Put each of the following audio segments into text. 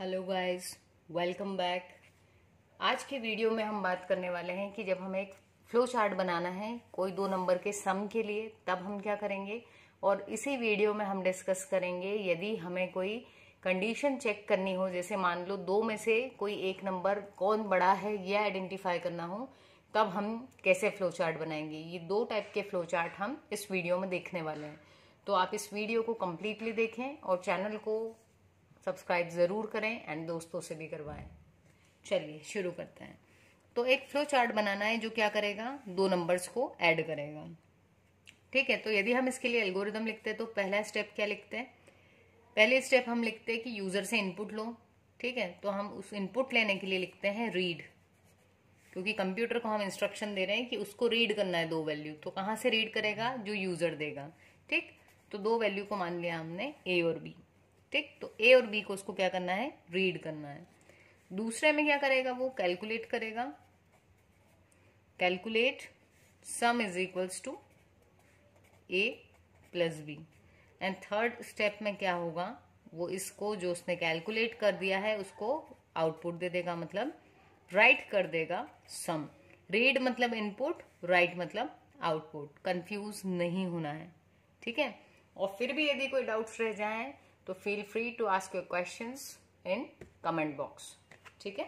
hello guys welcome back आज के video में हम बात करने वाले हैं कि जब हमें एक फ्लो चार्ट बनाना है कोई दो नंबर के सम के लिए तब हम क्या करेंगे और इसी वीडियो में हम डिस्कस करेंगे यदि हमें कोई कंडीशन चेक करनी हो जैसे मान लो दो में से कोई एक नंबर कौन बड़ा है यह आइडेंटिफाई करना हो तब हम कैसे फ्लो चार्ट बनाएंगे ये दो टाइप के फ्लो चार्ट हम इस वीडियो में देखने वाले हैं तो आप इस वीडियो को कम्प्लीटली देखें और चैनल को सब्सक्राइब ज़रूर करें एंड दोस्तों से भी करवाएं चलिए शुरू करते हैं तो एक फ्लो चार्ट बनाना है जो क्या करेगा दो नंबर्स को ऐड करेगा ठीक है तो यदि हम इसके लिए एल्गोरिदम लिखते हैं तो पहला स्टेप क्या लिखते हैं पहले स्टेप हम लिखते हैं कि यूज़र से इनपुट लो ठीक है तो हम उस इनपुट लेने के लिए लिखते हैं रीड क्योंकि कंप्यूटर को हम इंस्ट्रक्शन दे रहे हैं कि उसको रीड करना है दो वैल्यू तो कहां से रीड करेगा जो यूज़र देगा ठीक तो दो वैल्यू को मान लिया हमने ए और बी ठीक तो ए और बी को उसको क्या करना है रीड करना है दूसरे में क्या करेगा वो कैलकुलेट करेगा calculate sum is equals to a plus b and third step में क्या होगा वो इसको जो उसने कैलकुलेट कर दिया है उसको आउटपुट दे देगा मतलब राइट कर देगा सम रीड मतलब इनपुट राइट मतलब आउटपुट कंफ्यूज नहीं होना है ठीक है और फिर भी यदि कोई डाउट्स रह जाए तो feel free to ask your question in comment box ठीक है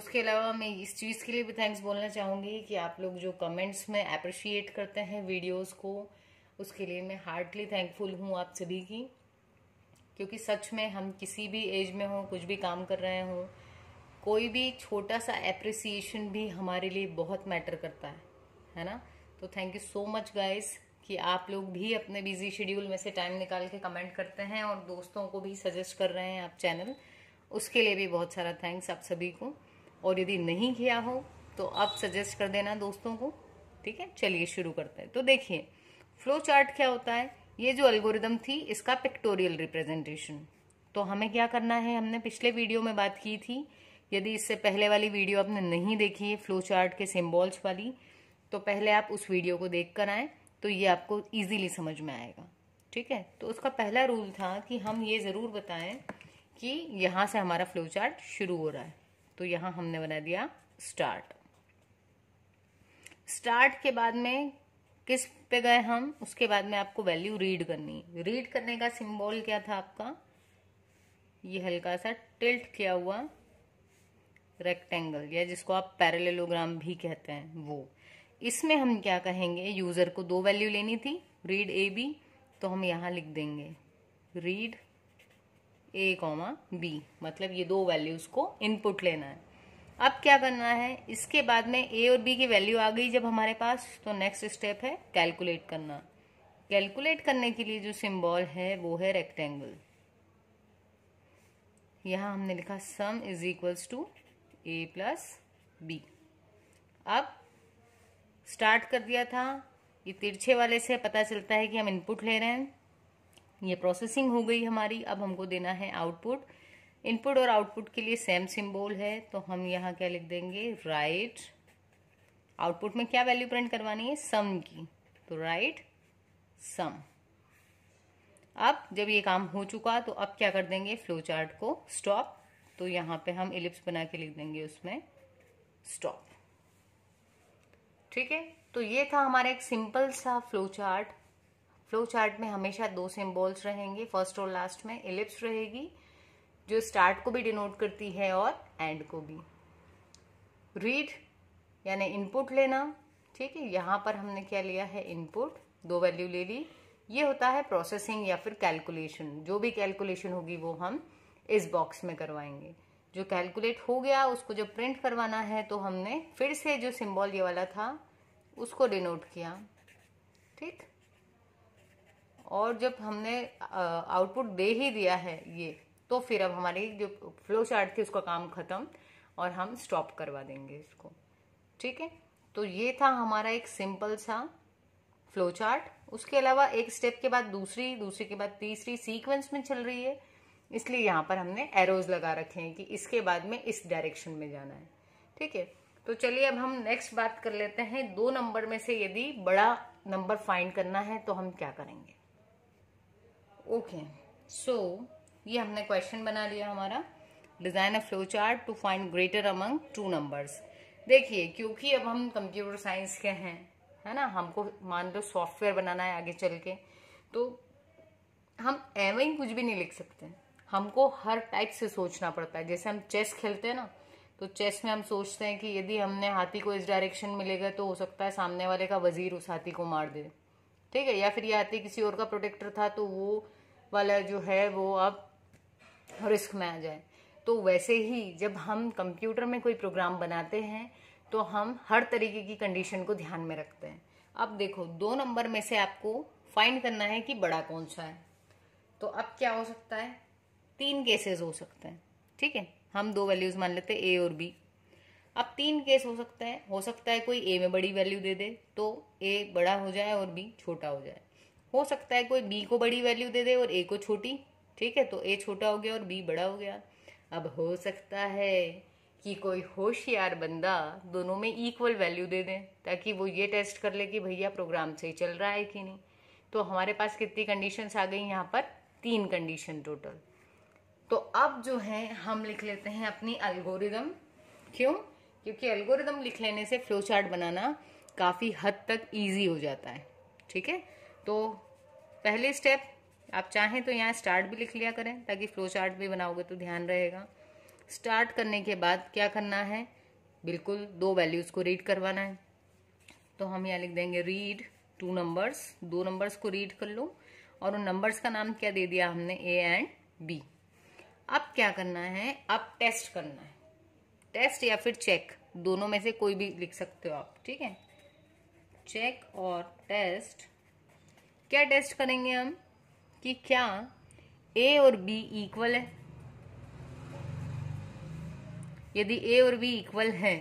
उसके अलावा मैं इस चीज़ के लिए भी थैंक्स बोलना चाहूँगी कि आप लोग जो कमेंट्स में अप्रिशिएट करते हैं वीडियोस को उसके लिए मैं हार्डली थैंकफुल हूँ आप सभी की क्योंकि सच में हम किसी भी एज में हों कुछ भी काम कर रहे हों कोई भी छोटा सा एप्रिसिएशन भी हमारे लिए बहुत मैटर करता है है ना तो thank you so much guys कि आप लोग भी अपने बिजी शेड्यूल में से टाइम निकाल के कमेंट करते हैं और दोस्तों को भी सजेस्ट कर रहे हैं आप चैनल उसके लिए भी बहुत सारा थैंक्स आप सभी को और यदि नहीं किया हो तो आप सजेस्ट कर देना दोस्तों को ठीक है चलिए शुरू करते हैं तो देखिए फ्लो चार्ट क्या होता है ये जो अल्गोरिदम थी इसका पिक्टोरियल रिप्रेजेंटेशन तो हमें क्या करना है हमने पिछले वीडियो में बात की थी यदि इससे पहले वाली वीडियो आपने नहीं देखी है फ्लो चार्ट के सिम्बॉल्स वाली तो पहले आप उस वीडियो को देख कर आएँ तो ये आपको ईजीली समझ में आएगा ठीक है तो उसका पहला रूल था कि हम ये ज़रूर बताएं कि यहाँ से हमारा फ्लो चार्ट शुरू हो रहा है तो यहाँ हमने बना दिया स्टार्ट स्टार्ट के बाद में किस पे गए हम उसके बाद में आपको वैल्यू रीड करनी है रीड करने का सिंबल क्या था आपका ये हल्का सा टिल्ट किया हुआ रेक्टेंगल या जिसको आप पैरेललोग्राम भी कहते हैं वो इसमें हम क्या कहेंगे यूज़र को दो वैल्यू लेनी थी रीड ए बी तो हम यहाँ लिख देंगे रीड ए कॉमा बी मतलब ये दो वैल्यूज़ को इनपुट लेना है अब क्या करना है इसके बाद में ए और बी की वैल्यू आ गई जब हमारे पास तो नेक्स्ट स्टेप है कैलकुलेट करना कैलकुलेट करने के लिए जो सिंबल है वो है रेक्टेंगल यहां हमने लिखा sum is equals to a plus b अब स्टार्ट कर दिया था ये तिरछे वाले से पता चलता है कि हम इनपुट ले रहे हैं ये प्रोसेसिंग हो गई हमारी अब हमको देना है आउटपुट इनपुट और आउटपुट के लिए सेम सिंबल है तो हम यहाँ क्या लिख देंगे राइट आउटपुट में क्या वैल्यू प्रिंट करवानी है सम की तो राइट सम अब जब ये काम हो चुका तो अब क्या कर देंगे फ्लो चार्ट को स्टॉप तो यहाँ पे हम इलिप्स बना के लिख देंगे उसमें स्टॉप ठीक है तो ये था हमारा एक सिंपल सा फ्लो चार्ट फ्लो चार्ट में हमेशा दो सिंबल्स रहेंगे फर्स्ट और लास्ट में एलिप्स रहेगी जो स्टार्ट को भी डिनोट करती है और एंड को भी रीड यानी इनपुट लेना ठीक है यहां पर हमने क्या लिया है इनपुट दो वैल्यू ले ली ये होता है प्रोसेसिंग या फिर कैलकुलेशन जो भी कैलकुलेशन होगी वो हम इस बॉक्स में करवाएंगे जो कैलकुलेट हो गया उसको जो प्रिंट करवाना है तो हमने फिर से जो सिंबल ये वाला था उसको डिनोट किया ठीक और जब हमने आउटपुट दे ही दिया है ये तो फिर अब हमारी जो फ्लो चार्ट थी उसका काम ख़त्म और हम स्टॉप करवा देंगे इसको ठीक है तो ये था हमारा एक सिंपल सा फ्लो चार्ट उसके अलावा एक स्टेप के बाद दूसरी दूसरे के बाद तीसरी सीक्वेंस में चल रही है इसलिए यहाँ पर हमने एरोज लगा रखे हैं कि इसके बाद में इस डायरेक्शन में जाना है ठीक है तो चलिए अब हम नेक्स्ट बात कर लेते हैं दो नंबर में से यदि बड़ा नंबर फाइंड करना है तो हम क्या करेंगे ओके सो ये हमने क्वेश्चन बना लिया हमारा design a flow chart to find greater among two numbers देखिए क्योंकि अब हम कंप्यूटर साइंस के हैं है ना हमको मान लो सॉफ्टवेयर बनाना है आगे चल के तो हम एवं कुछ भी नहीं लिख सकते हमको हर टाइप से सोचना पड़ता है जैसे हम चेस खेलते हैं ना तो चेस में हम सोचते हैं कि यदि हमने हाथी को इस डायरेक्शन में ले गए तो हो सकता है सामने वाले का वजीर उस हाथी को मार दे ठीक है या फिर ये हाथी किसी और का प्रोटेक्टर था तो वो वाला जो है वो अब रिस्क में आ जाए तो वैसे ही जब हम कंप्यूटर में कोई प्रोग्राम बनाते हैं तो हम हर तरीके की कंडीशन को ध्यान में रखते हैं अब देखो दो नंबर में से आपको फाइंड करना है कि बड़ा कौन सा है तो अब क्या हो सकता है तीन केसेस हो सकते हैं ठीक है हम दो वैल्यूज मान लेते हैं ए और बी अब तीन केस हो सकता है हो सकता है कोई ए में बड़ी वैल्यू दे दे तो ए बड़ा हो जाए और बी छोटा हो जाए हो सकता है कोई बी को बड़ी वैल्यू दे दे और ए को छोटी ठीक है तो ए छोटा हो गया और बी बड़ा हो गया अब हो सकता है कि कोई होशियार बंदा दोनों में इक्वल वैल्यू दे दें ताकि वो ये टेस्ट कर ले कि भैया प्रोग्राम सही चल रहा है कि नहीं तो हमारे पास कितनी कंडीशंस आ गई यहाँ पर तीन कंडीशन टोटल तो अब जो है हम लिख लेते हैं अपनी अल्गोरिदम क्यों क्योंकि अल्गोरिदम लिख लेने से फ्लो चार्ट बनाना काफ़ी हद तक ईजी हो जाता है ठीक है तो पहले स्टेप आप चाहें तो यहाँ स्टार्ट भी लिख लिया करें ताकि फ्लो चार्ट भी बनाओगे तो ध्यान रहेगा स्टार्ट करने के बाद क्या करना है बिल्कुल दो वैल्यूज़ को रीड करवाना है तो हम यहाँ लिख देंगे रीड टू नंबर्स दो नंबर्स को रीड कर लो और उन नंबर्स का नाम क्या दे दिया हमने ए एंड बी अब क्या करना है अब टेस्ट करना है टेस्ट या फिर चेक दोनों में से कोई भी लिख सकते हो आप ठीक है चेक और टेस्ट क्या टेस्ट करेंगे हम कि क्या ए और बी इक्वल है यदि ए और बी इक्वल है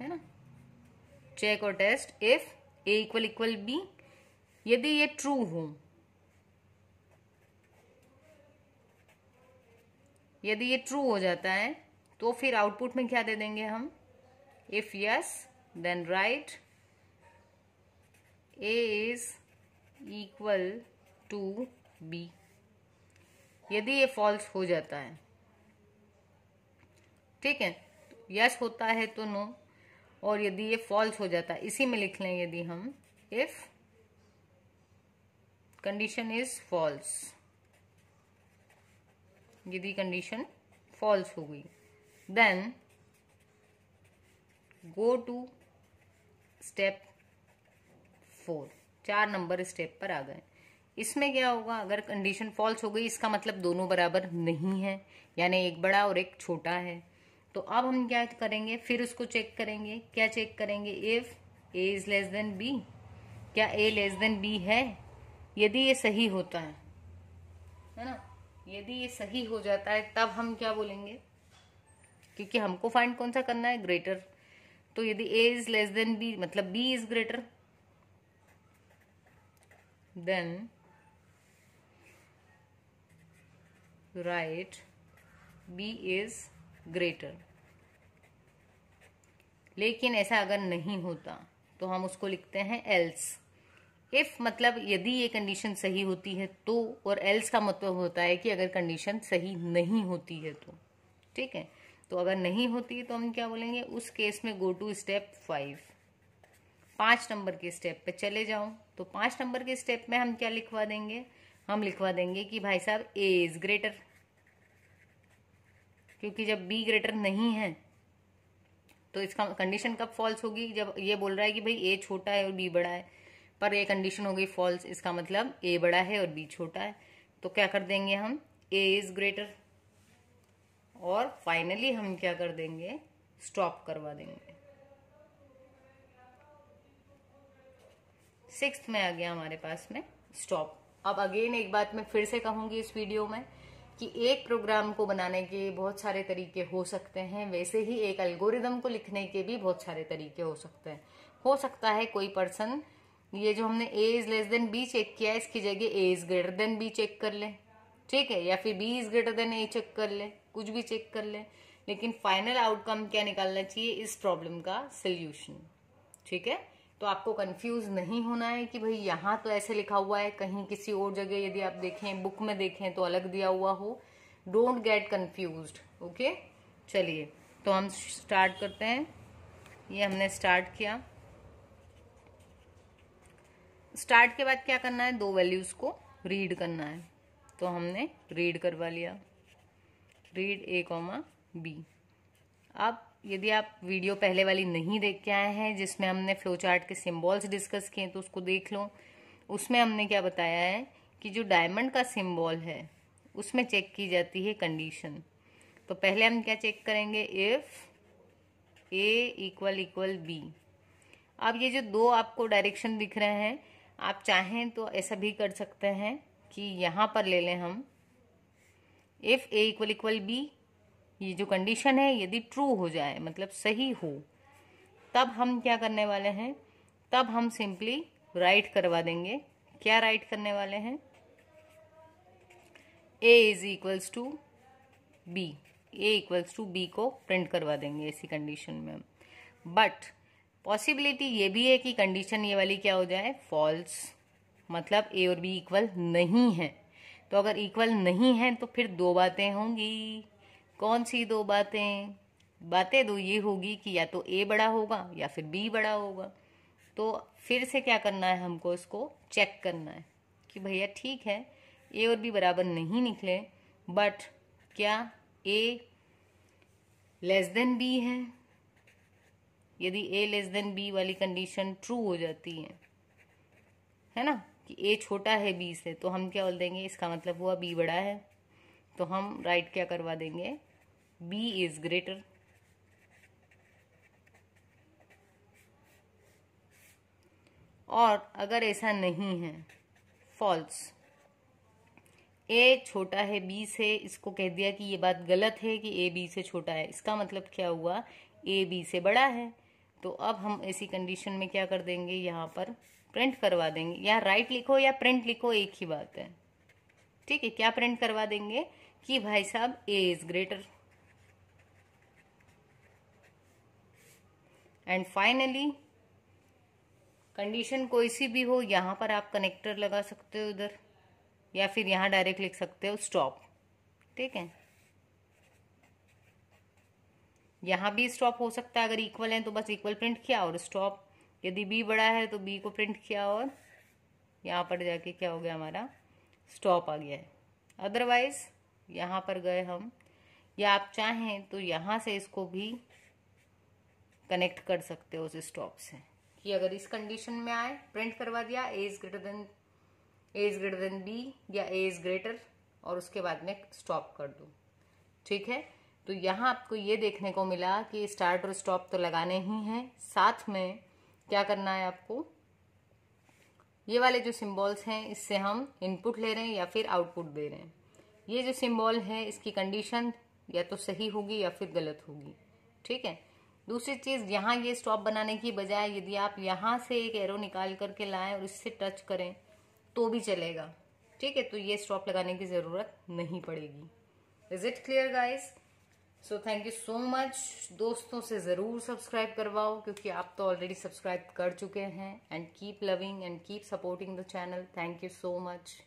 है ना चेक और test if a equal equal b यदि ये ट्रू हो यदि ये ट्रू हो जाता है तो फिर आउटपुट में क्या दे देंगे हम if yes then write a is equal to b यदि ये फॉल्स हो जाता है ठीक है यस होता है तो नो और यदि ये फॉल्स हो जाता है इसी में लिख लें यदि हम इफ कंडीशन इज फॉल्स यदि कंडीशन फॉल्स हो गई then go to step four चार नंबर स्टेप पर आ गए इसमें क्या होगा अगर कंडीशन फॉल्स हो गई इसका मतलब दोनों बराबर नहीं है यानी एक बड़ा और एक छोटा है तो अब हम क्या करेंगे फिर उसको चेक करेंगे क्या चेक करेंगे if a is less than b क्या ए लेस देन बी है यदि ये सही होता है है ना यदि ये सही हो जाता है तब हम क्या बोलेंगे क्योंकि हमको फाइंड कौन सा करना है ग्रेटर तो यदि a is less than b मतलब b is greater then write b is greater लेकिन ऐसा अगर नहीं होता तो हम उसको लिखते हैं एल्स इफ मतलब यदि ये कंडीशन सही होती है तो और एल्स का मतलब होता है कि अगर कंडीशन सही नहीं होती है तो ठीक है तो अगर नहीं होती है तो हम क्या बोलेंगे उस केस में गो टू स्टेप फाइव पांच नंबर के स्टेप पे चले जाओ तो पांच नंबर के स्टेप में हम क्या लिखवा देंगे हम लिखवा देंगे कि भाई साहब ए इज ग्रेटर क्योंकि जब बी ग्रेटर नहीं है तो इसका कंडीशन कब फॉल्स होगी जब ये बोल रहा है कि भाई ए छोटा है और बी बड़ा है पर ये कंडीशन हो गई फॉल्स इसका मतलब ए बड़ा है और बी छोटा है तो क्या कर देंगे हम ए इज ग्रेटर और फाइनली हम क्या कर देंगे स्टॉप करवा देंगे सिक्स्थ में आ गया हमारे पास में स्टॉप अब अगेन एक बात मैं फिर से कहूंगी इस वीडियो में कि एक प्रोग्राम को बनाने के बहुत सारे तरीके हो सकते हैं वैसे ही एक एल्गोरिदम को लिखने के भी बहुत सारे तरीके हो सकते हैं हो सकता है कोई पर्सन ये जो हमने a is less than b check किया है इसकी जगह a is greater than b check कर लें ठीक है या फिर b is greater than a check कर लें कुछ भी चेक कर लें लेकिन फाइनल आउटकम क्या निकालना चाहिए इस प्रॉब्लम का सोल्यूशन ठीक है तो आपको कंफ्यूज नहीं होना है कि भाई यहाँ तो ऐसे लिखा हुआ है कहीं किसी और जगह यदि आप देखें बुक में देखें तो अलग दिया हुआ हो डोंट गेट कन्फ्यूज ओके चलिए तो हम स्टार्ट करते हैं ये हमने स्टार्ट किया स्टार्ट के बाद क्या करना है दो वैल्यूज को रीड करना है तो हमने रीड करवा लिया रीड ए कॉमा बी अब यदि आप वीडियो पहले वाली नहीं देख के आए हैं जिसमें हमने फ्लो चार्ट के सिम्बॉल्स डिस्कस किए तो उसको देख लो उसमें हमने क्या बताया है कि जो डायमंड का सिम्बॉल है उसमें चेक की जाती है कंडीशन तो पहले हम क्या चेक करेंगे if a equal equal b अब ये जो दो आपको डायरेक्शन दिख रहे हैं आप चाहें तो ऐसा भी कर सकते हैं कि यहाँ पर ले लें हम if a equal equal b ये जो कंडीशन है यदि ट्रू हो जाए मतलब सही हो तब हम क्या करने वाले हैं तब हम सिंपली राइट करवा देंगे क्या राइट करने वाले हैं a is equals to b a equals to b को प्रिंट करवा देंगे ऐसी कंडीशन में बट पॉसिबिलिटी ये भी है कि कंडीशन ये वाली क्या हो जाए फॉल्स मतलब ए और बी इक्वल नहीं है तो अगर इक्वल नहीं है तो फिर दो बातें होंगी कौन सी दो बातें बातें दो तो ये होगी कि या तो ए बड़ा होगा या फिर बी बड़ा होगा तो फिर से क्या करना है हमको इसको चेक करना है कि भैया ठीक है ए और बी बराबर नहीं निकले बट क्या ए लेस देन बी है यदि ए लेस देन बी वाली कंडीशन ट्रू हो जाती है है ना कि ए छोटा है बी से तो हम क्या बोल देंगे इसका मतलब हुआ बी बड़ा है तो हम राइट right क्या करवा देंगे बी इज ग्रेटर और अगर ऐसा नहीं है फॉल्स ए छोटा है बी से इसको कह दिया कि ये बात गलत है कि ए बी से छोटा है इसका मतलब क्या हुआ ए बी से बड़ा है तो अब हम ऐसी कंडीशन में क्या कर देंगे यहाँ पर प्रिंट करवा देंगे यहाँ राइट लिखो या प्रिंट लिखो एक ही बात है ठीक है क्या प्रिंट करवा देंगे कि भाई साहब a is greater and finally condition कोई सी भी हो यहाँ पर आप कनेक्टर लगा सकते हो उधर या फिर यहाँ डायरेक्ट लिख सकते हो स्टॉप ठीक है यहाँ भी स्टॉप हो सकता है अगर इक्वल है तो बस इक्वल प्रिंट किया और स्टॉप यदि बी बड़ा है तो बी को प्रिंट किया और यहाँ पर जाके क्या हो गया हमारा स्टॉप आ गया है अदरवाइज यहाँ पर गए हम या आप चाहें तो यहाँ से इसको भी कनेक्ट कर सकते हो उस स्टॉप से कि अगर इस कंडीशन में आए प्रिंट करवा दिया A is greater than A is greater than B या ए इज ग्रेटर और उसके बाद में स्टॉप कर दो ठीक है तो यहाँ आपको ये देखने को मिला कि स्टार्ट और स्टॉप तो लगाने ही हैं साथ में क्या करना है आपको ये वाले जो सिम्बॉल्स हैं इससे हम इनपुट ले रहे हैं या फिर आउटपुट दे रहे हैं ये जो सिम्बॉल है इसकी कंडीशन या तो सही होगी या फिर गलत होगी ठीक है दूसरी चीज़ यहाँ ये स्टॉप बनाने की बजाय यदि आप यहाँ से एक एरो निकाल करके लाएं और इससे टच करें तो भी चलेगा ठीक है तो ये स्टॉप लगाने की ज़रूरत नहीं पड़ेगी is it clear guys so thank you so much दोस्तों से ज़रूर सब्सक्राइब करवाओ क्योंकि आप तो ऑलरेडी सब्सक्राइब कर चुके हैं and keep loving and keep supporting the channel thank you so much